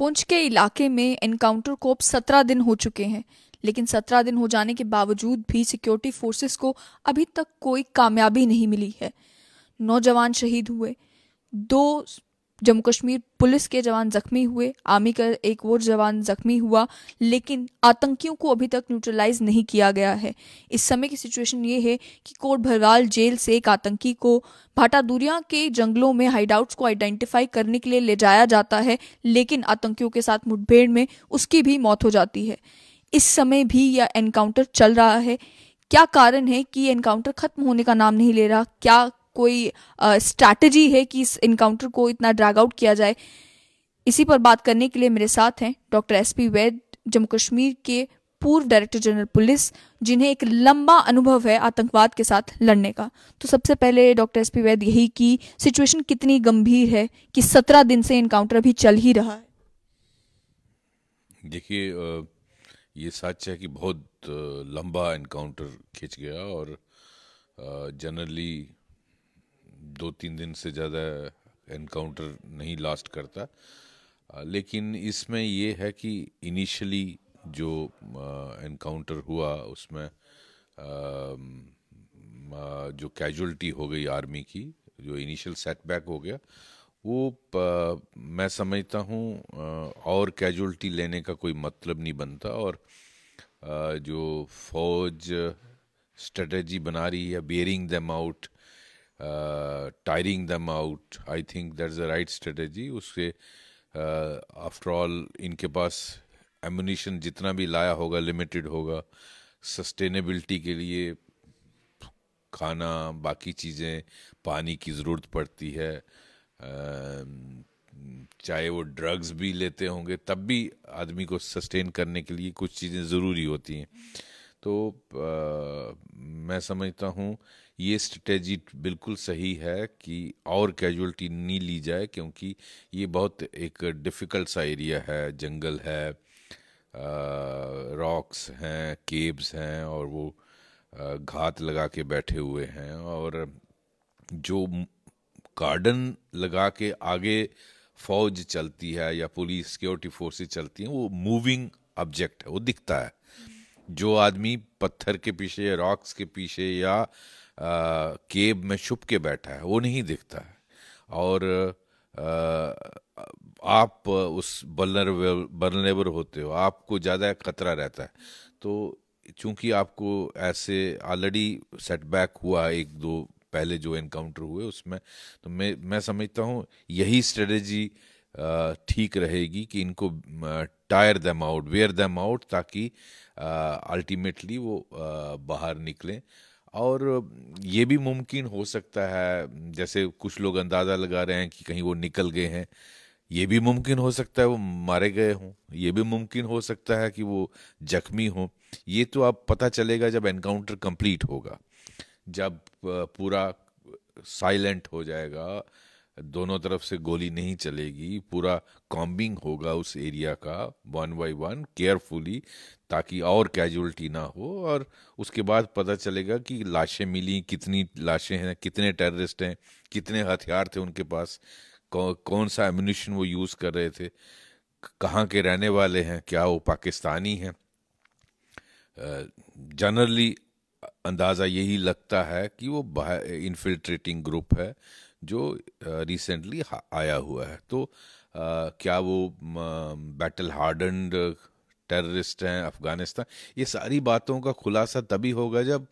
पुंछ के इलाके में एनकाउंटर को अब सत्रह दिन हो चुके हैं लेकिन सत्रह दिन हो जाने के बावजूद भी सिक्योरिटी फोर्सेस को अभी तक कोई कामयाबी नहीं मिली है नौ जवान शहीद हुए दो जम्मू कश्मीर पुलिस के जवान जख्मी हुए आर्मी का एक और जवान जख्मी हुआ लेकिन आतंकियों को अभी तक न्यूट्रलाइज नहीं किया गया है इस समय की सिचुएशन ये है कि कोट भरवाल जेल से एक आतंकी को भाटादूरिया के जंगलों में हाइडआउट्स को आइडेंटिफाई करने के लिए ले जाया जाता है लेकिन आतंकियों के साथ मुठभेड़ में उसकी भी मौत हो जाती है इस समय भी यह एनकाउंटर चल रहा है क्या कारण है कि एनकाउंटर खत्म होने का नाम नहीं ले रहा क्या कोई स्ट्रैटेजी uh, है कि इस इनकाउंटर को इतना ड्रैग आउट किया जाए इसी पर बात करने के लिए मेरे साथ हैं doctor S P Vaid Jammu Kashmir के पूर्व डायरेक्टर जनरल पुलिस जिन्हें एक लंबा अनुभव है आतंकवाद के साथ लड़ने का तो सबसे पहले डॉक्टर एस पी वैद यही कि सिचुएशन कितनी गंभीर है कि सत्रह दिन से इनकाउंटर अभी चल ही रहा है देखिए ये सच है कि बहुत लंबा इनकाउंटर खिंच गया और जनरली दो तीन दिन से ज़्यादा एनकाउंटर नहीं लास्ट करता लेकिन इसमें ये है कि इनिशियली जो एनकाउंटर हुआ उसमें जो कैजुअलिटी हो गई आर्मी की जो इनिशियल सेटबैक हो गया वो मैं समझता हूँ और कैजुअलिटी लेने का कोई मतलब नहीं बनता और जो फौज स्ट्रेटजी बना रही है wearing them out tiring them out I think is the right strategy उसके आफ्टर ऑल इनके पास एमुनिशन जितना भी लाया होगा लिमिटेड होगा सस्टेनेबिलिटी के लिए खाना बाकी चीज़ें पानी की ज़रूरत पड़ती है um, चाहे वो ड्रग्स भी लेते होंगे तब भी आदमी को सस्टेन करने के लिए कुछ चीज़ें ज़रूरी होती हैं तो आ, uh, मैं समझता हूँ ये स्ट्रेटेजी बिल्कुल सही है कि और कैजुअलिटी नहीं ली जाए क्योंकि ये बहुत एक डिफ़िकल्ट सा एरिया है जंगल है रॉक्स हैं केब्स हैं और वो घात लगा के बैठे हुए हैं और जो गार्डन लगा के आगे फौज चलती है या पुलिस सिक्योरिटी फोर्सेस चलती हैं वो मूविंग ऑब्जेक्ट है वो दिखता है जो आदमी पत्थर के पीछे या रॉक्स के पीछे या केब में छुप के बैठा है वो नहीं दिखता है और आ, आप उस बलनरेबल बलनरेबल होते हो आपको ज़्यादा खतरा रहता है तो चूंकि आपको ऐसे ऑलरेडी सेटबैक हुआ एक दो पहले जो इनकाउंटर हुए उसमें तो मैं मैं समझता हूँ यही स्ट्रेटजी ठीक रहेगी कि इनको tire them out wear them out ताकि अल्टीमेटली वो आ, बाहर निकलें और ये भी मुमकिन हो सकता है जैसे कुछ लोग अंदाज़ा लगा रहे हैं कि कहीं वो निकल गए हैं ये भी मुमकिन हो सकता है वो मारे गए हों ये भी मुमकिन हो सकता है कि वो जख्मी हों ये तो आप पता चलेगा जब एनकाउंटर कंप्लीट होगा जब पूरा साइलेंट हो जाएगा दोनों तरफ से गोली नहीं चलेगी पूरा कॉम्बिंग होगा उस एरिया का वन बाई वन केयरफुली ताकि और कैजुअलिटी ना हो और उसके बाद पता चलेगा कि लाशें मिली कितनी लाशें हैं कितने टेररिस्ट हैं कितने हथियार थे उनके पास कौ, कौन सा एम्यूनिशन वो यूज़ कर रहे थे कहाँ के रहने वाले हैं क्या वो पाकिस्तानी हैं जनरली अंदाज़ा यही लगता है कि वो इन्फिल्ट्रेटिंग ग्रुप है जो रिसेंटली आया हुआ है तो क्या वो बैटल हार्डन्ड टेररिस्ट हैं अफगानिस्तान ये सारी बातों का खुलासा तभी होगा जब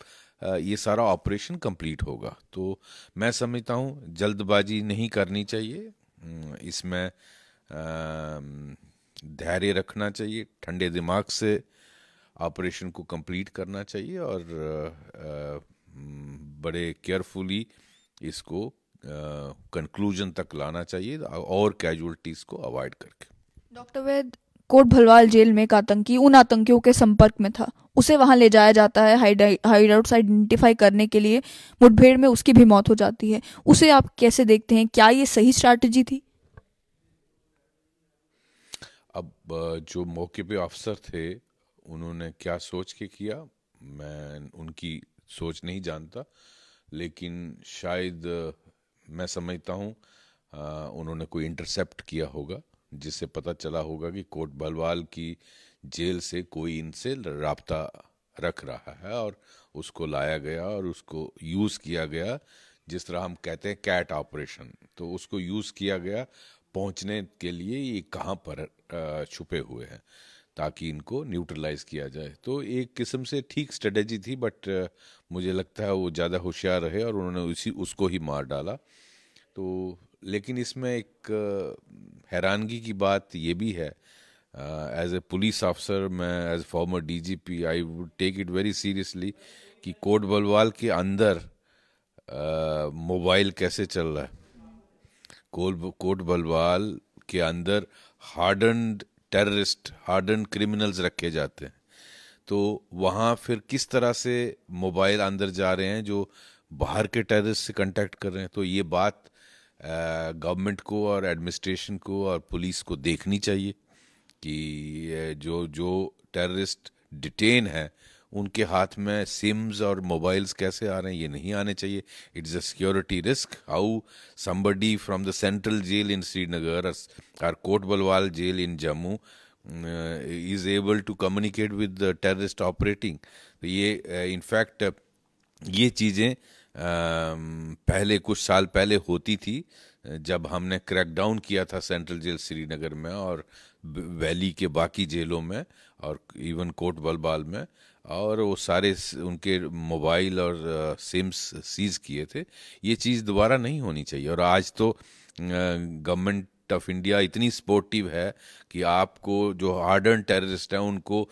ये सारा ऑपरेशन कंप्लीट होगा तो मैं समझता हूँ जल्दबाजी नहीं करनी चाहिए इसमें धैर्य रखना चाहिए ठंडे दिमाग से ऑपरेशन को कंप्लीट करना चाहिए और बड़े केयरफुली इसको कंक्लूजन तक लाना चाहिए और कैजुअलिटीज को अवॉइड करके डॉक्टर वैद कोट भलवाल जेल में एक आतंकी उन आतंकियों के संपर्क में था उसे वहां ले जाया जाता है हाइड आउट आइडेंटिफाई करने के लिए मुठभेड़ में उसकी भी मौत हो जाती है उसे आप कैसे देखते हैं क्या ये सही स्ट्रैटेजी थी अब जो मौके पे अफसर थे उन्होंने क्या सोच के किया मैं उनकी सोच नहीं जानता लेकिन शायद मैं समझता हूँ उन्होंने कोई इंटरसेप्ट किया होगा जिससे पता चला होगा कि कोट बलवाल की जेल से कोई इनसे रबता रख रहा है और उसको लाया गया और उसको यूज़ किया गया जिस तरह हम कहते हैं कैट ऑपरेशन तो उसको यूज़ किया गया पहुंचने के लिए ये कहाँ पर छुपे हुए हैं ताकि इनको न्यूट्रलाइज किया जाए तो एक किस्म से ठीक स्ट्रेटेजी थी बट uh, मुझे लगता है वो ज़्यादा होशियार रहे और उन्होंने उसी उसको ही मार डाला तो लेकिन इसमें एक uh, हैरानगी की बात ये भी है एज ए पुलिस ऑफिसर मैं as former DGP I would take it very seriously कि कोट बलवाल के अंदर मोबाइल uh, कैसे चल रहा है कोट कोट बलवाल के अंदर हार्डन्ड टेररिस्ट हार्डन क्रिमिनल्स रखे जाते हैं तो वहाँ फिर किस तरह से मोबाइल अंदर जा रहे हैं जो बाहर के टेररिस्ट से कांटेक्ट कर रहे हैं तो ये बात गवर्नमेंट को और एडमिनिस्ट्रेशन को और पुलिस को देखनी चाहिए कि जो जो टेररिस्ट डिटेन है उनके हाथ में सिम्स और मोबाइल्स कैसे आ रहे हैं ये नहीं आने चाहिए it's a security risk how somebody from the central jail in Srinagar or Kot Balwal jail in Jammu is able to communicate with the terrorist operating तो ये इनफैक्ट uh, ये चीज़ें um, पहले कुछ साल पहले होती थी जब हमने क्रैकडाउन किया था सेंट्रल जेल श्रीनगर में और वैली के बाकी जेलों में और इवन कोट बलबाल में और वो सारे उनके मोबाइल और सिम्स सीज किए थे ये चीज़ दोबारा नहीं होनी चाहिए और आज तो गवर्नमेंट ऑफ इंडिया इतनी सपोर्टिव है कि आपको जो हार्डर्न टेररिस्ट हैं उनको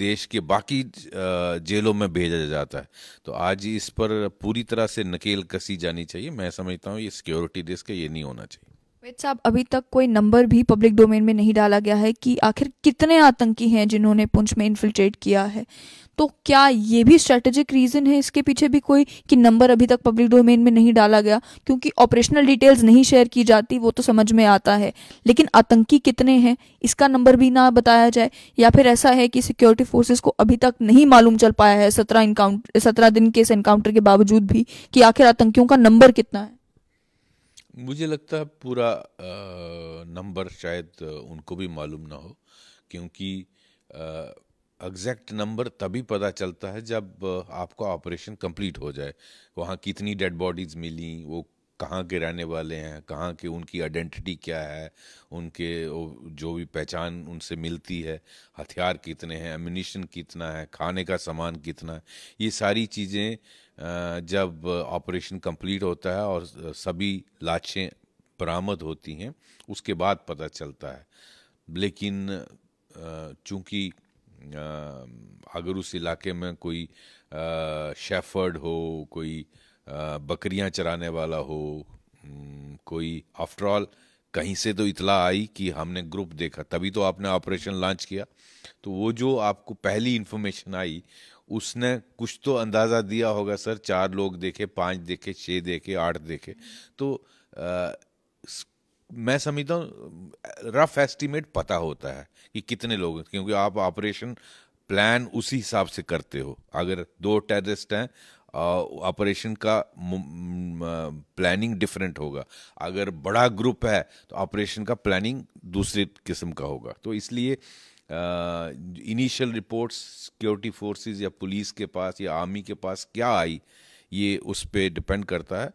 देश के बाकी जेलों में भेजा जाता है तो आज इस पर पूरी तरह से नकेल कसी जानी चाहिए मैं समझता हूँ ये सिक्योरिटी रिस्क है ये नहीं होना चाहिए वेद साहब अभी तक कोई नंबर भी पब्लिक डोमेन में नहीं डाला गया है कि आखिर कितने आतंकी हैं जिन्होंने पुंछ में इन्फिल्ट्रेट किया है तो क्या ये भी स्ट्रेटेजिक रीज़न है इसके पीछे भी कोई कि नंबर अभी तक पब्लिक डोमेन में नहीं डाला गया क्योंकि ऑपरेशनल डिटेल्स नहीं शेयर की जाती वो तो समझ में आता है लेकिन आतंकी कितने हैं इसका नंबर भी ना बताया जाए या फिर ऐसा है कि सिक्योरिटी फोर्सेज को अभी तक नहीं मालूम चल पाया है सत्रह इनकाउंटर सत्रह दिन के इस एनकाउंटर के बावजूद भी कि आखिर आतंकियों का नंबर कितना है मुझे लगता है पूरा नंबर शायद उनको भी मालूम ना हो क्योंकि एग्जैक्ट नंबर तभी पता चलता है जब आपका ऑपरेशन कंप्लीट हो जाए वहाँ कितनी डेड बॉडीज़ मिली वो कहाँ के रहने वाले हैं कहाँ के उनकी आइडेंटिटी क्या है उनके जो भी पहचान उनसे मिलती है हथियार कितने हैं एम्यूनिशन कितना है खाने का सामान कितना है ये सारी चीज़ें जब ऑपरेशन कंप्लीट होता है और सभी लाशें बरामद होती हैं उसके बाद पता चलता है लेकिन चूंकि अगर उस इलाके में कोई शेफर्ड हो कोई बकरियां चराने वाला हो कोई आफ्टरऑल कहीं से तो इतला आई कि हमने ग्रुप देखा तभी तो आपने ऑपरेशन लॉन्च किया तो वो जो आपको पहली इन्फॉर्मेशन आई उसने कुछ तो अंदाज़ा दिया होगा सर चार लोग देखे पांच देखे छः देखे आठ देखे तो आ, मैं समझता हूँ रफ एस्टिमेट पता होता है कि कितने लोग क्योंकि आप ऑपरेशन प्लान उसी हिसाब से करते हो अगर दो टेररिस्ट हैं ऑपरेशन का प्लानिंग डिफरेंट होगा अगर बड़ा ग्रुप है तो ऑपरेशन का प्लानिंग दूसरे किस्म का होगा तो इसलिए इनिशियल रिपोर्ट्स सिक्योरिटी फोर्सेस या पुलिस के पास या आर्मी के पास क्या आई ये उस पर डिपेंड करता है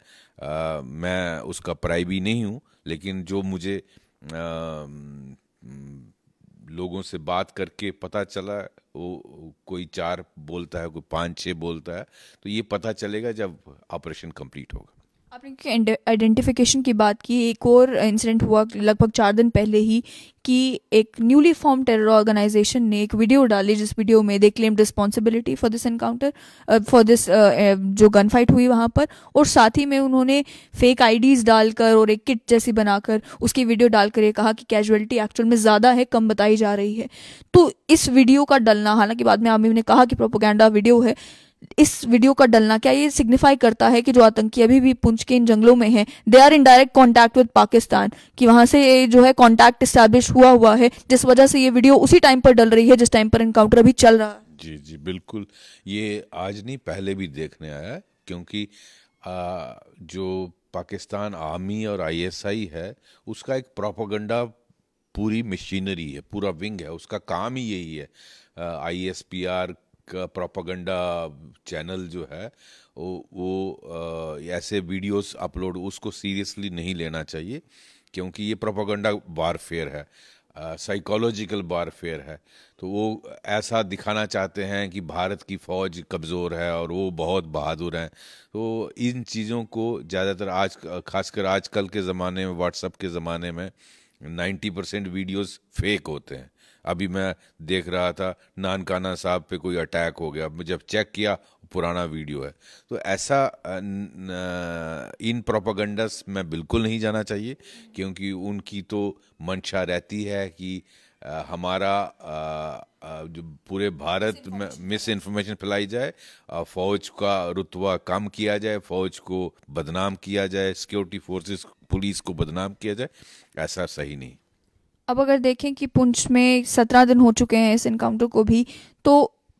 आ, uh, मैं उसका पढ़ाई भी नहीं हूँ लेकिन जो मुझे आ, um, लोगों से बात करके पता चला वो कोई चार बोलता है कोई पाँच छः बोलता है तो ये पता चलेगा जब ऑपरेशन कंप्लीट होगा आपने क्योंकि आइडेंटिफिकेशन की बात की एक और इंसिडेंट हुआ लगभग चार दिन पहले ही कि एक न्यूली फॉर्म टेरर ऑर्गेनाइजेशन ने एक वीडियो डाली जिस वीडियो में they claim responsibility for this encounter for this जो गन फाइट हुई वहां पर और साथ ही में उन्होंने फेक आईडीज डालकर और एक किट जैसी बनाकर उसकी वीडियो डालकर ये कहा कि कैजुअलिटी एक्चुअल में ज़्यादा है कम बताई जा रही है तो इस वीडियो का डलना हालांकि बाद में आमिर ने कहा कि प्रोपोगेंडा वीडियो है इस वीडियो का डलना क्या ये सिग्निफाई करता है कि जो आतंकी अभी भी पुंछ के इन जंगलों में हैं they are in direct contact with Pakistan कि वहां से जो है कॉन्टैक्ट इस्टेब्लिश हुआ हुआ है जिस वजह से ये वीडियो उसी टाइम पर डल रही है जिस टाइम पर इनकाउंटर अभी चल रहा है जी जी बिल्कुल ये आज नहीं पहले भी देखने आया है क्योंकि आ, जो पाकिस्तान आर्मी और आईएसआई है उसका एक प्रोपोगंडा पूरी मशीनरी है पूरा विंग है उसका काम ही यही है आईएसपीआर का प्रोपागंडा चैनल जो है वो वो ऐसे वीडियोस अपलोड उसको सीरियसली नहीं लेना चाहिए क्योंकि ये प्रोपागंडा वारफेयर है साइकोलॉजिकल वारफेयर है तो वो ऐसा दिखाना चाहते हैं कि भारत की फ़ौज कमज़ोर है और वो बहुत बहादुर हैं तो इन चीज़ों को ज़्यादातर आज खासकर आजकल के ज़माने में व्हाट्सअप के ज़माने में 90 परसेंट वीडियोज़ फेक होते हैं अभी मैं देख रहा था नानकाना साहब पे कोई अटैक हो गया जब चेक किया पुराना वीडियो है तो ऐसा इन प्रोपागंडस में बिल्कुल नहीं जाना चाहिए क्योंकि उनकी तो मंशा रहती है कि हमारा जो पूरे भारत में मिस इन्फॉर्मेशन फैलाई जाए फ़ौज का रुतवा कम किया जाए फ़ौज को बदनाम किया जाए सिक्योरिटी फोर्सेस पुलिस को बदनाम किया जाए ऐसा सही नहीं अब अगर देखें कि पुंछ में सत्रह दिन हो चुके हैं इस इनकाउंटर को भी तो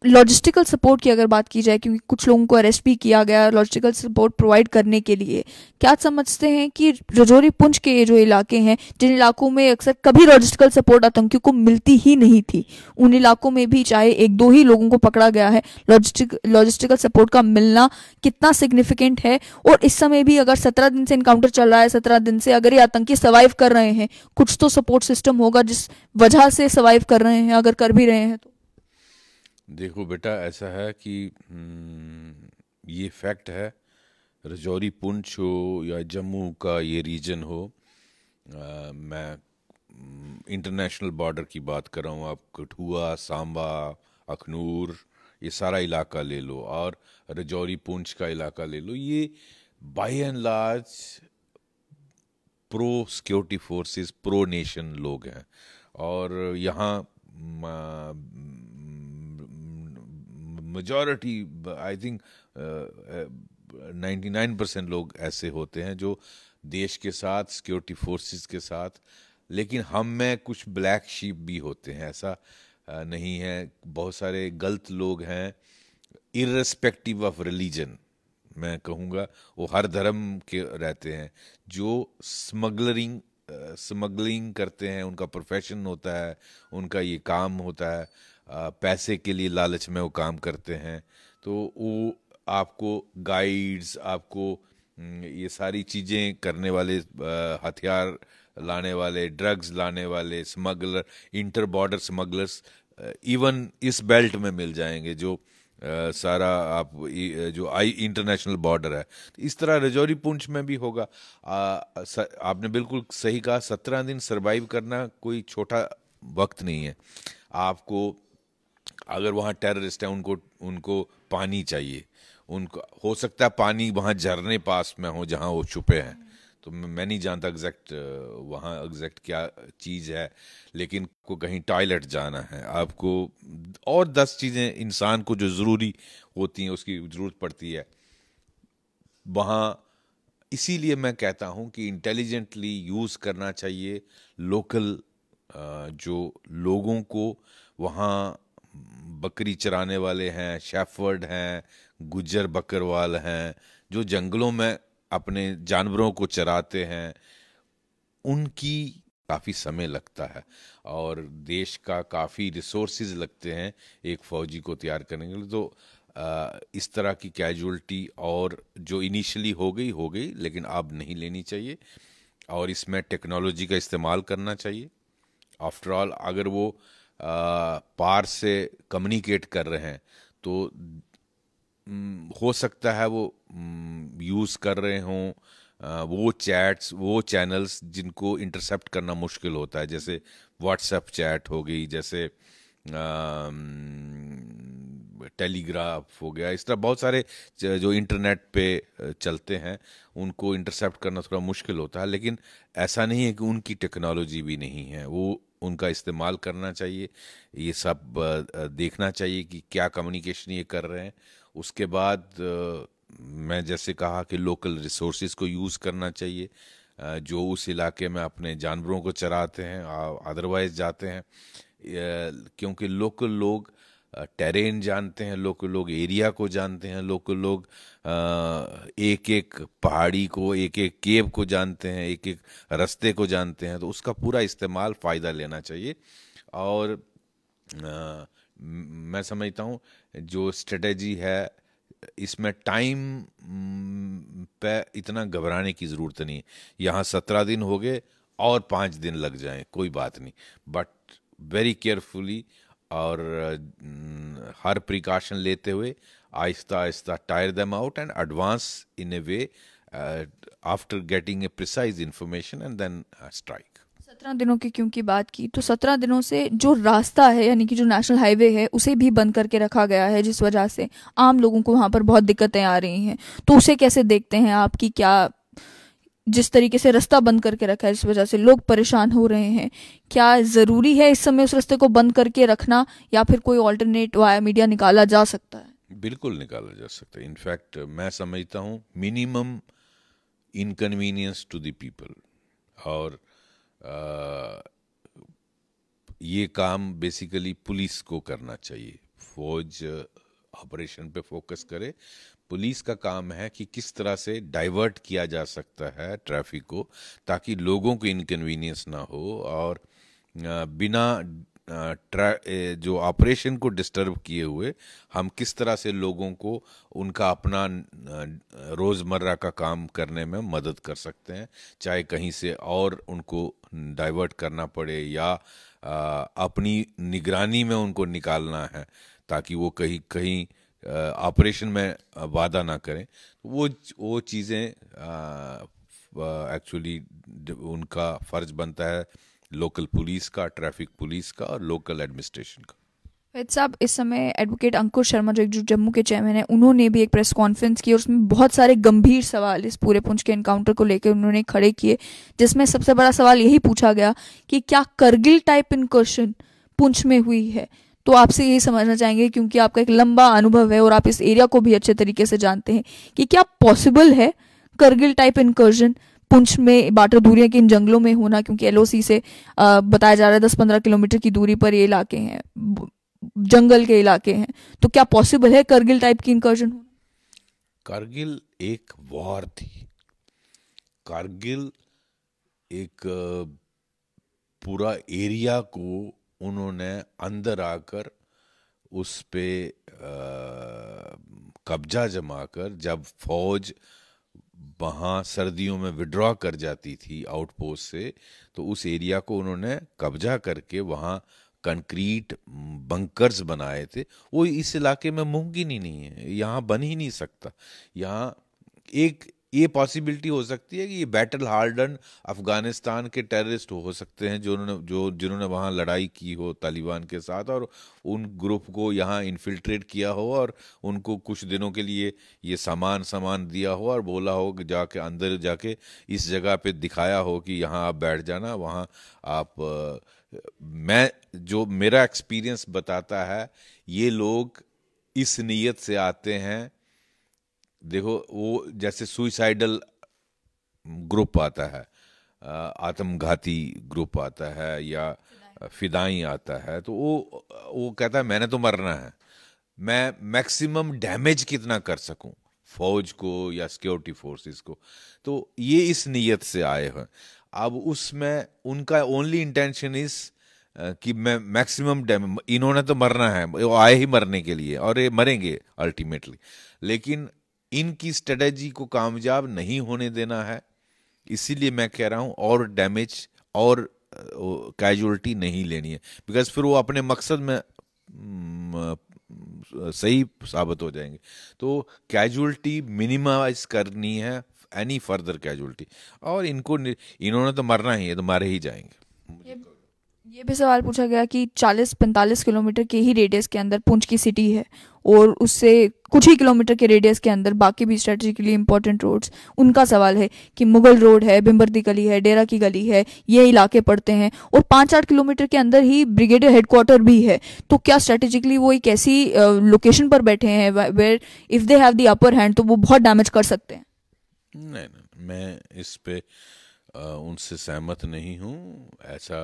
लॉजिस्टिकल सपोर्ट की अगर बात की जाए क्योंकि कुछ लोगों को अरेस्ट भी किया गया लॉजिस्टिकल सपोर्ट प्रोवाइड करने के लिए क्या समझते हैं कि रजौरी पुंछ के ये जो इलाके हैं जिन इलाकों में अक्सर कभी लॉजिस्टिकल सपोर्ट आतंकियों को मिलती ही नहीं थी उन इलाकों में भी चाहे एक दो ही लोगों को पकड़ा गया है लॉजिस्टिक लॉजिस्टिकल सपोर्ट का मिलना कितना सिग्निफिकेंट है और इस समय भी अगर सत्रह दिन से इनकाउंटर चल रहा है सत्रह दिन से अगर ये आतंकी सर्वाइव कर रहे हैं कुछ तो सपोर्ट सिस्टम होगा जिस वजह से सर्वाइव कर रहे हैं अगर कर भी रहे हैं तो देखो बेटा ऐसा है कि हम्म, ये फैक्ट है रजौरी पुंछ हो या जम्मू का ये रीजन हो आ, मैं इंटरनेशनल हम्म, बॉर्डर की बात कर रहा हूँ आप कठुआ सांबा अखनूर ये सारा इलाका ले लो और रजौरी पुंछ का इलाका ले लो ये by and large pro security forces pro nation लोग हैं और यहाँ majority I think ninety nine percent लोग ऐसे होते हैं जो देश के साथ सिक्योरिटी फोर्सेस के साथ लेकिन हम में कुछ ब्लैक शीप भी होते हैं ऐसा uh, नहीं है बहुत सारे गलत लोग हैं इरेस्पेक्टिव ऑफ रिलीजन मैं कहूँगा वो हर धर्म के रहते हैं जो स्मगलरिंग स्मगलिंग uh, करते हैं उनका प्रोफेशन होता है उनका ये काम होता है पैसे के लिए लालच में वो काम करते हैं तो वो आपको गाइड्स आपको हम्म, ये सारी चीज़ें करने वाले हथियार लाने वाले ड्रग्स लाने वाले smuggler inter border smugglers even इस बेल्ट में मिल जाएंगे जो आ, सारा आप जो आई इंटरनेशनल बॉर्डर है तो इस तरह रजौरी पुंछ में भी होगा आ, स, आपने बिल्कुल सही कहा सत्रह दिन सरवाइव करना कोई छोटा वक्त नहीं है आपको अगर वहाँ टेररिस्ट है उनको उनको पानी चाहिए उनको हो सकता है पानी वहाँ झरने पास में हो जहाँ वो छुपे हैं तो मैं नहीं जानता एग्जैक्ट वहाँ एग्जैक्ट क्या चीज़ है लेकिन को कहीं टॉयलेट जाना है आपको और दस चीज़ें इंसान को जो ज़रूरी होती हैं उसकी ज़रूरत पड़ती है वहाँ इसीलिए मैं कहता हूँ कि इंटेलिजेंटली यूज़ करना चाहिए लोकल जो लोगों को वहाँ बकरी चराने वाले हैं शेफर्ड हैं गुजर बकरवाल हैं जो जंगलों में अपने जानवरों को चराते हैं उनकी काफ़ी समय लगता है और देश का काफ़ी रिसोर्सेज लगते हैं एक फ़ौजी को तैयार करने के लिए तो इस तरह की कैजुअलिटी और जो इनिशियली हो गई हो गई लेकिन अब नहीं लेनी चाहिए और इसमें टेक्नोलॉजी का इस्तेमाल करना चाहिए आफ्टर ऑल अगर वो पार से कम्युनिकेट कर रहे हैं तो हो सकता है वो यूज़ कर रहे हों वो चैट्स वो चैनल्स जिनको इंटरसेप्ट करना मुश्किल होता है जैसे व्हाट्सएप चैट हो गई जैसे टेलीग्राफ हो गया इस तरह बहुत सारे जो इंटरनेट पे चलते हैं उनको इंटरसेप्ट करना थोड़ा मुश्किल होता है लेकिन ऐसा नहीं है कि उनकी टेक्नोलॉजी भी नहीं है वो उनका इस्तेमाल करना चाहिए ये सब देखना चाहिए कि क्या कम्युनिकेशन ये कर रहे हैं उसके बाद मैं जैसे कहा कि लोकल रिसोर्सेज को यूज़ करना चाहिए जो उस इलाके में अपने जानवरों को चराते हैं अदरवाइज जाते हैं क्योंकि लोकल लोग टेरेन जानते हैं लोग लोग एरिया को जानते हैं लोग लोग एक एक पहाड़ी को एक एक केव को जानते हैं एक एक रास्ते को जानते हैं तो उसका पूरा इस्तेमाल फ़ायदा लेना चाहिए और आ, मैं समझता हूँ जो स्ट्रेटजी है इसमें टाइम पे इतना घबराने की ज़रूरत नहीं यहाँ सत्रह दिन हो गए और पाँच दिन लग जाएं कोई बात नहीं बट वेरी केयरफुली और हर प्रिकॉशन लेते हुए आहिस्ता आहिस्ता tire them out and advance in a way after getting a precise information and then strike सत्रह दिनों की क्योंकि बात की तो सत्रह दिनों से जो रास्ता है यानी कि जो नेशनल हाईवे है उसे भी बंद करके रखा गया है जिस वजह से आम लोगों को वहाँ पर बहुत दिक्कतें आ रही हैं तो उसे कैसे देखते हैं आपकी क्या जिस तरीके से रास्ता बंद करके रखा है इस वजह से लोग परेशान हो रहे हैं क्या ज़रूरी है इस समय उस रास्ते को बंद करके रखना या फिर कोई ऑल्टरनेट वाया मीडिया निकाला जा सकता है बिल्कुल निकाला जा सकता है इनफैक्ट मैं समझता हूँ मिनिमम इनकन्वीनियंस टू दीपल और आ, ये काम बेसिकली पुलिस को करना चाहिए फौज ऑपरेशन पे फोकस करे पुलिस का काम है कि किस तरह से डाइवर्ट किया जा सकता है ट्रैफिक को ताकि लोगों को इनकन्वीनियंस ना हो और बिना जो ऑपरेशन को डिस्टर्ब किए हुए हम किस तरह से लोगों को उनका अपना रोज़मर्रा का काम करने में मदद कर सकते हैं चाहे कहीं से और उनको डाइवर्ट करना पड़े या अपनी निगरानी में उनको निकालना है ताकि वो कहीं कहीं ऑपरेशन में वादा ना करें तो वो वो चीज़ें एक्चुअली उनका फ़र्ज बनता है लोकल पुलिस का ट्रैफिक पुलिस का और लोकल एडमिनिस्ट्रेशन का वैद साहब इस समय एडवोकेट अंकुर शर्मा जो जो जम्मू के चेयरमैन हैं उन्होंने भी एक प्रेस कॉन्फ्रेंस की और उसमें बहुत सारे गंभीर सवाल इस पूरे पुंछ के एनकाउंटर को लेकर उन्होंने खड़े किए जिसमें सबसे बड़ा सवाल यही पूछा गया कि क्या करगिल टाइप इनकर्शन पुंछ में हुई है तो आपसे यही समझना चाहेंगे क्योंकि आपका एक लंबा अनुभव है और आप इस एरिया को भी अच्छे तरीके से जानते हैं कि क्या पॉसिबल है करगिल टाइप इंकर्जन पुंछ में बाटरदूरिया के इन जंगलों में होना क्योंकि एलओसी से आ, बताया जा रहा है दस पंद्रह किलोमीटर की दूरी पर ये इलाके हैं जंगल के इलाके हैं तो क्या पॉसिबल है करगिल टाइप की इंकर्जन होना करगिल एक वॉर थी कारगिल एक पूरा एरिया को उन्होंने अंदर आकर उस पे कब्जा जमा कर जब फौज वहाँ सर्दियों में विड्रॉ कर जाती थी आउटपोस्ट से तो उस एरिया को उन्होंने कब्जा करके वहाँ कंक्रीट बंकर्स बनाए थे वो इस इलाके में मुमकिन ही नहीं है यहाँ बन ही नहीं सकता यहाँ एक ये पॉसिबिलिटी हो सकती है कि ये बैटल हार्डन अफगानिस्तान के टेररिस्ट हो, सकते हैं जो उन्होंने जो जिन्होंने वहाँ लड़ाई की हो तालिबान के साथ और उन ग्रुप को यहाँ इन्फिल्ट्रेट किया हो और उनको कुछ दिनों के लिए ये सामान सामान दिया हो और बोला हो कि जाके अंदर जाके इस जगह पे दिखाया हो कि यहाँ आप बैठ जाना वहाँ आप मैं जो मेरा एक्सपीरियंस बताता है ये लोग इस नीयत से आते हैं देखो वो जैसे सुइसाइडल ग्रुप आता है आत्मघाती ग्रुप आता है या फिदाई आता है तो वो वो कहता है मैंने तो मरना है मैं मैक्सिमम डैमेज कितना कर सकूं फौज को या सिक्योरिटी फोर्सेस को तो ये इस नीयत से आए हैं अब उसमें उनका ओनली इंटेंशन इस कि मैं मैक्सिमम डैमेज इन्होंने तो मरना है वो आए ही मरने के लिए और ये मरेंगे अल्टीमेटली लेकिन इनकी स्ट्रेटजी को कामयाब नहीं होने देना है इसीलिए मैं कह रहा हूँ और डैमेज और कैजुअलिटी नहीं लेनी है बिकॉज फिर वो अपने मकसद में सही साबित हो जाएंगे तो कैजुअलिटी मिनिमाइज करनी है एनी फर्दर कैजुअलिटी और इनको इन्होंने तो मरना ही है तो मारे ही जाएंगे ये भी सवाल पूछा गया कि 40-45 किलोमीटर के ही रेडियस के अंदर पूंछ की सिटी है और उससे कुछ ही किलोमीटर के रेडियस के अंदर बाकी भी स्ट्रेटेजिकली इंपॉर्टेंट रोड्स उनका सवाल है कि मुगल रोड है बिम्बर्दी गली है डेरा की गली है ये इलाके पड़ते हैं और पाँच आठ किलोमीटर के अंदर ही ब्रिगेडियर हेडक्वार्टर भी है तो क्या स्ट्रेटेजिकली वो एक ऐसी लोकेशन पर बैठे हैं where if they have the upper hand तो वो बहुत डैमेज कर सकते हैं नहीं नहीं मैं इस पे उनसे सहमत नहीं हूँ ऐसा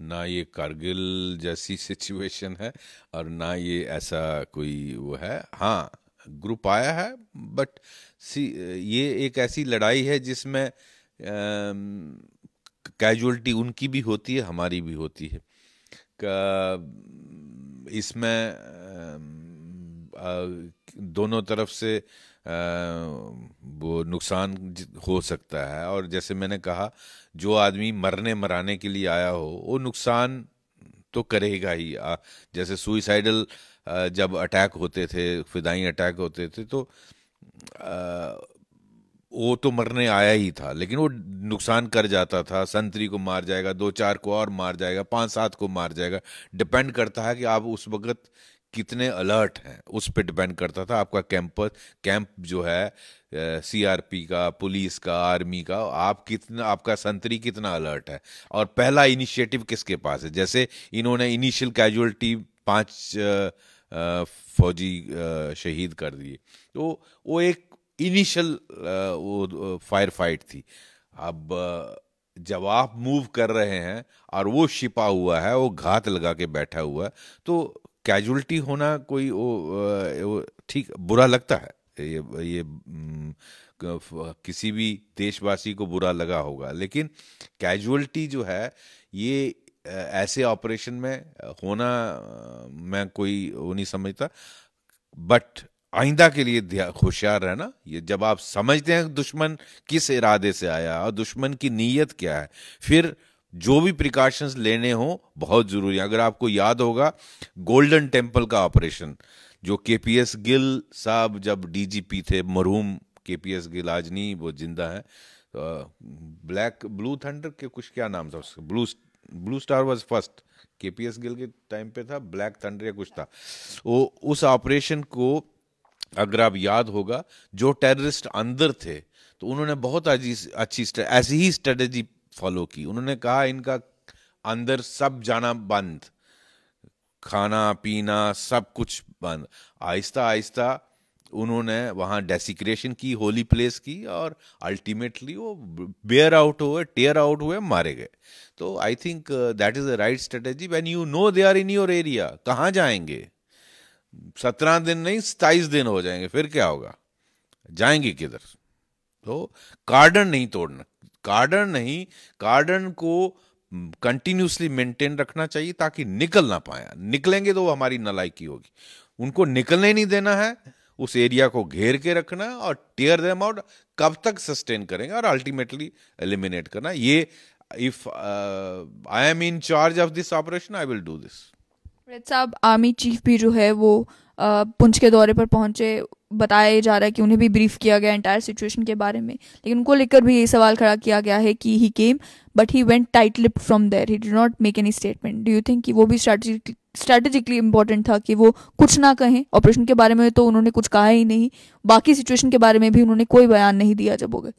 ना ये कारगिल जैसी सिचुएशन है और ना ये ऐसा कोई वो है हाँ ग्रुप आया है बट सी ये एक ऐसी लड़ाई है जिसमें कैजुअलिटी उनकी भी होती है हमारी भी होती है इसमें दोनों तरफ से वो नुकसान हो सकता है और जैसे मैंने कहा जो आदमी मरने मराने के लिए आया हो वो नुकसान तो करेगा ही जैसे सुइसाइडल जब अटैक होते थे फिदाई अटैक होते थे तो वो तो मरने आया ही था लेकिन वो नुकसान कर जाता था संतरी को मार जाएगा दो चार को और मार जाएगा पांच सात को मार जाएगा डिपेंड करता है कि आप उस वक्त कितने अलर्ट हैं उस पर डिपेंड करता था आपका कैंपस कैंप जो है सीआरपी का पुलिस का आर्मी का आप कितना आपका संतरी कितना अलर्ट है और पहला इनिशिएटिव किसके पास है जैसे इन्होंने इनिशियल कैजुअलिटी पांच फौजी शहीद कर दिए तो वो एक इनिशियल वो फायर फाइट थी अब जब आप मूव कर रहे हैं और वो छिपा हुआ है वो घात लगा के बैठा हुआ है तो कैजुअलिटी होना कोई वो ठीक बुरा लगता है ये ये किसी भी देशवासी को बुरा लगा होगा लेकिन कैजुअलिटी जो है ये ऐसे ऑपरेशन में होना मैं कोई वो नहीं समझता बट आइंदा के लिए होशियार रहना ये जब आप समझते हैं दुश्मन किस इरादे से आया और दुश्मन की नीयत क्या है फिर जो भी प्रिकॉशंस लेने हो बहुत ज़रूरी अगर आपको याद होगा गोल्डन टेम्पल का ऑपरेशन जो के पी एस गिल साहब जब डीजीपी थे मरहूम के पी एस गिल आज नहीं वो जिंदा है तो ब्लैक ब्लू थंडर के कुछ क्या नाम था उसका blue blue star was first K P S Gill के टाइम पे था ब्लैक थंडर या कुछ था वो उस ऑपरेशन को अगर आप याद होगा जो टेररिस्ट अंदर थे तो उन्होंने बहुत अच्छी ऐसी ही स्ट्रेटेजी फॉलो की उन्होंने कहा इनका अंदर सब जाना बंद खाना पीना सब कुछ बंद आहिस्ता आहिस्ता उन्होंने वहाँ डेसिक्रेशन की होली प्लेस की और अल्टीमेटली वो बेयर आउट हुए टेयर आउट हुए मारे गए तो I think that is the right strategy when you know they are in your area कहाँ जाएंगे सत्रह दिन नहीं सताइस दिन हो जाएंगे फिर क्या होगा जाएंगे किधर तो कार्डन नहीं तोड़ना गार्डन नहीं गार्डन को कंटिन्यूसली मेंटेन रखना चाहिए ताकि निकल ना पाया निकलेंगे तो वो हमारी नलायकी होगी उनको निकलने नहीं देना है उस एरिया को घेर के रखना और टेयर देम आउट कब तक सस्टेन करेंगे और अल्टीमेटली एलिमिनेट करना ये if I am in charge of this operation I will do this साहब आर्मी चीफ भी जो है वो पुंछ के दौरे पर पहुंचे बताया जा रहा है कि उन्हें भी ब्रीफ किया गया एंटायर सिचुएशन के बारे में लेकिन उनको लेकर भी ये सवाल खड़ा किया गया है कि he came but he went tight lip from there he did not make any statement do you think कि वो भी स्ट्रैटेजिक स्ट्रैटेजिकली इंपॉर्टेंट था कि वो कुछ ना कहें ऑपरेशन के बारे में तो उन्होंने कुछ कहा ही नहीं बाकी सिचुएशन के बारे में भी उन्होंने कोई बयान नहीं दिया जब हो गए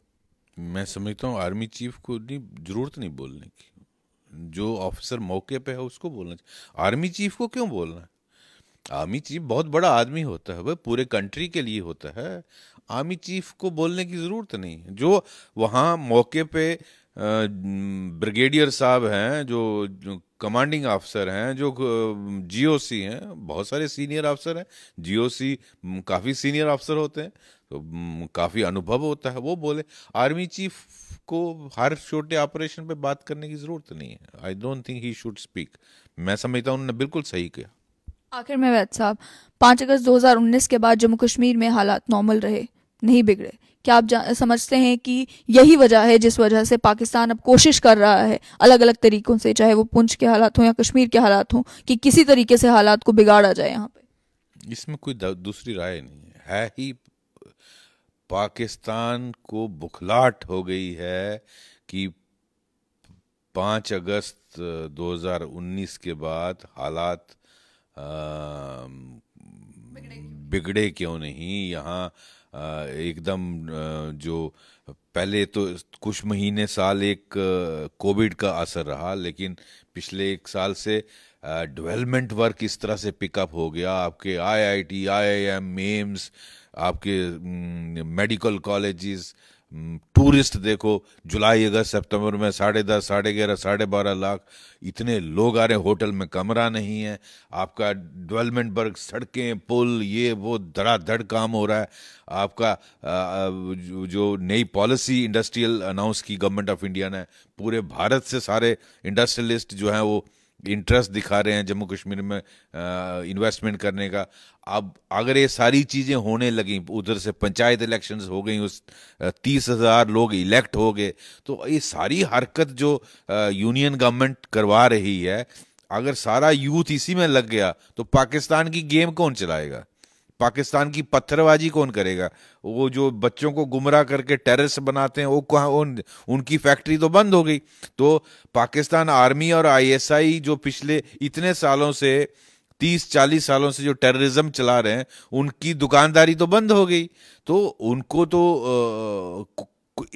मैं समझता हूँ आर्मी चीफ को जरूरत नहीं बोलने की जो ऑफिसर मौके पे है उसको बोलना चाहिए आर्मी चीफ को क्यों बोलना है आर्मी चीफ बहुत बड़ा आदमी होता है वह पूरे कंट्री के लिए होता है आर्मी चीफ को बोलने की ज़रूरत नहीं जो वहाँ मौके पे ब्रिगेडियर साहब हैं जो, जो कमांडिंग ऑफिसर हैं जो जीओसी हैं बहुत सारे सीनियर ऑफिसर हैं जीओसी काफ़ी सीनियर ऑफिसर होते हैं तो काफ़ी अनुभव होता है वो बोले आर्मी चीफ को हर छोटे ऑपरेशन पे बात करने की ज़रूरत नहीं है I don't think he should speak मैं समझता हूँ उन्होंने बिल्कुल सही किया आखिर में वैद साहब पाँच अगस्त 2019 के बाद जम्मू कश्मीर में हालात नॉर्मल रहे नहीं बिगड़े क्या आप समझते हैं कि यही वजह है जिस वजह से पाकिस्तान अब कोशिश कर रहा है अलग अलग तरीकों से चाहे वो पुंछ के हालात हों या कश्मीर के हालात हों कि किसी तरीके से हालात को बिगाड़ा जाए यहाँ पे इसमें कोई दूसरी राय नहीं है, है ही पाकिस्तान को बुखलाट हो गई है कि पाँच अगस्त 2019 के बाद हालात बिगड़े क्यों नहीं यहाँ एकदम जो पहले तो कुछ महीने साल एक कोविड का असर रहा लेकिन पिछले एक साल से डेवलपमेंट वर्क इस तरह से पिकअप हो गया आपके आईआईटी आईआईएम एम्स आपके मेडिकल कॉलेजेस टूरिस्ट हम्म, देखो जुलाई अगस्त सितंबर में साढ़े दस साढ़े ग्यारह साढ़े बारह लाख इतने लोग आ रहे हैं होटल में कमरा नहीं है आपका डेवलपमेंट वर्क सड़कें पुल ये वो धड़ाधड़ काम हो रहा है आपका जो नई पॉलिसी इंडस्ट्रियल अनाउंस की गवर्नमेंट ऑफ इंडिया ने पूरे भारत से सारे इंडस्ट्रियलिस्ट जो हैं वो इंटरेस्ट दिखा रहे हैं जम्मू कश्मीर में इन्वेस्टमेंट करने का अब अगर ये सारी चीज़ें होने लगी उधर से पंचायत इलेक्शंस हो गई उस तीस हज़ार लोग इलेक्ट हो गए तो ये सारी हरकत जो यूनियन गवर्नमेंट करवा रही है अगर सारा यूथ इसी में लग गया तो पाकिस्तान की गेम कौन चलाएगा पाकिस्तान की पत्थरबाजी कौन करेगा वो जो बच्चों को गुमराह करके टेररिस्ट बनाते हैं वो कहाँ उन, उनकी फैक्ट्री तो बंद हो गई तो पाकिस्तान आर्मी और आईएसआई जो पिछले इतने सालों से तीस चालीस सालों से जो टेररिज्म चला रहे हैं उनकी दुकानदारी तो बंद हो गई तो उनको तो आ,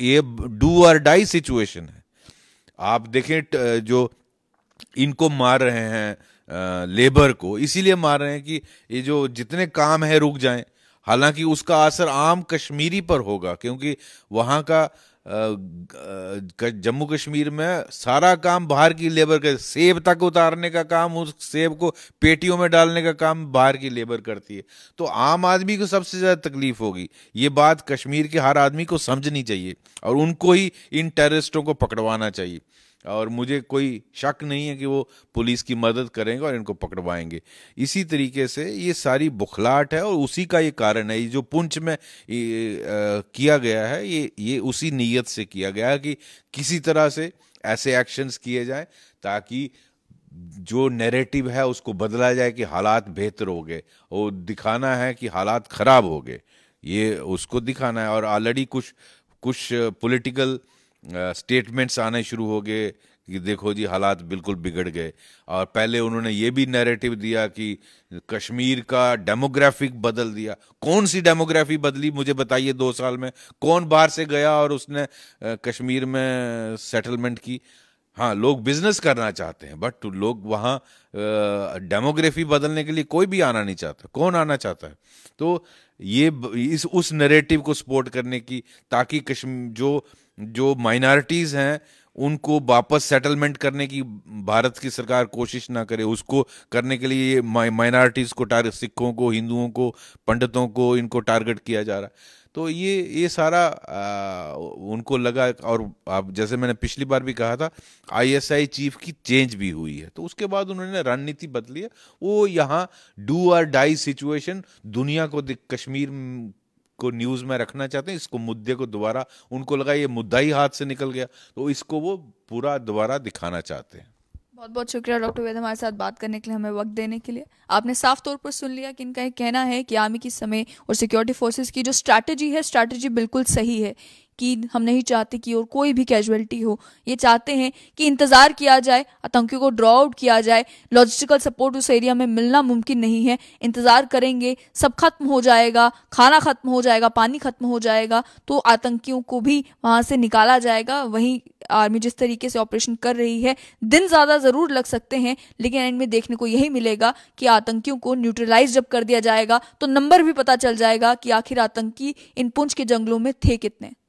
ये डू और डाई सिचुएशन है आप देखें जो इनको मार रहे हैं लेबर को इसीलिए मार रहे हैं कि ये जो जितने काम है रुक जाए हालांकि उसका असर आम कश्मीरी पर होगा क्योंकि वहाँ का जम्मू कश्मीर में सारा काम बाहर की लेबर कर सेब तक उतारने का काम उस सेब को पेटियों में डालने का काम बाहर की लेबर करती है तो आम आदमी को सबसे ज़्यादा तकलीफ होगी ये बात कश्मीर के हर आदमी को समझनी चाहिए और उनको ही इन टेररिस्टों को पकड़वाना चाहिए और मुझे कोई शक नहीं है कि वो पुलिस की मदद करेंगे और इनको पकड़वाएंगे इसी तरीके से ये सारी बुखलाहट है और उसी का ये कारण है ये जो पुंछ में ये, आ, किया गया है ये ये उसी नीयत से किया गया है कि किसी तरह से ऐसे एक्शंस किए जाएं ताकि जो नैरेटिव है उसको बदला जाए कि हालात बेहतर हो गए और दिखाना है कि हालात ख़राब हो गए ये उसको दिखाना है और ऑलरेडी कुछ कुछ पॉलिटिकल uh, स्टेटमेंट्स आने शुरू हो गए कि देखो जी हालात बिल्कुल बिगड़ गए और पहले उन्होंने ये भी नैरेटिव दिया कि कश्मीर का डेमोग्राफिक बदल दिया कौन सी डेमोग्राफी बदली मुझे बताइए दो साल में कौन बाहर से गया और उसने कश्मीर में सेटलमेंट की हाँ लोग बिजनेस करना चाहते हैं बट लोग वहाँ डेमोग्राफी बदलने के लिए कोई भी आना नहीं चाहता कौन आना चाहता है तो ये इस उस नरेटिव को सपोर्ट करने की ताकि कश्मीर जो जो माइनॉरिटीज़ हैं उनको वापस सेटलमेंट करने की भारत की सरकार कोशिश ना करे उसको करने के लिए माइनॉरिटीज़ को टारगेट सिखों को हिंदुओं को पंडितों को इनको टारगेट किया जा रहा है तो ये ये सारा आ, उनको लगा और आप जैसे मैंने पिछली बार भी कहा था आईएसआई चीफ की चेंज भी हुई है तो उसके बाद उन्होंने रणनीति बदली है वो यहाँ डू और डाई सिचुएशन दुनिया को कश्मीर को न्यूज़ में रखना चाहते हैं इसको मुद्दे को दोबारा उनको लगा ये मुद्दा ही हाथ से निकल गया तो इसको वो पूरा दोबारा दिखाना चाहते हैं बहुत बहुत शुक्रिया डॉक्टर वेद हमारे साथ बात करने के लिए हमें वक्त देने के लिए आपने साफ तौर पर सुन लिया कि इनका ये कहना है कि आर्मी की समय और सिक्योरिटी फोर्सेस की जो स्ट्रैटेजी है स्ट्रैटेजी बिल्कुल सही है कि हम नहीं चाहते कि और कोई भी कैजुअलिटी हो ये चाहते हैं कि इंतज़ार किया जाए आतंकियों को ड्रॉ आउट किया जाए लॉजिस्टिकल सपोर्ट उस एरिया में मिलना मुमकिन नहीं है इंतज़ार करेंगे सब खत्म हो जाएगा खाना खत्म हो जाएगा पानी खत्म हो जाएगा तो आतंकियों को भी वहां से निकाला जाएगा वहीं आर्मी जिस तरीके से ऑपरेशन कर रही है दिन ज़्यादा ज़रूर लग सकते हैं लेकिन एंड में देखने को यही मिलेगा कि आतंकियों को न्यूट्रलाइज जब कर दिया जाएगा तो नंबर भी पता चल जाएगा कि आखिर आतंकी इन पुंछ के जंगलों में थे कितने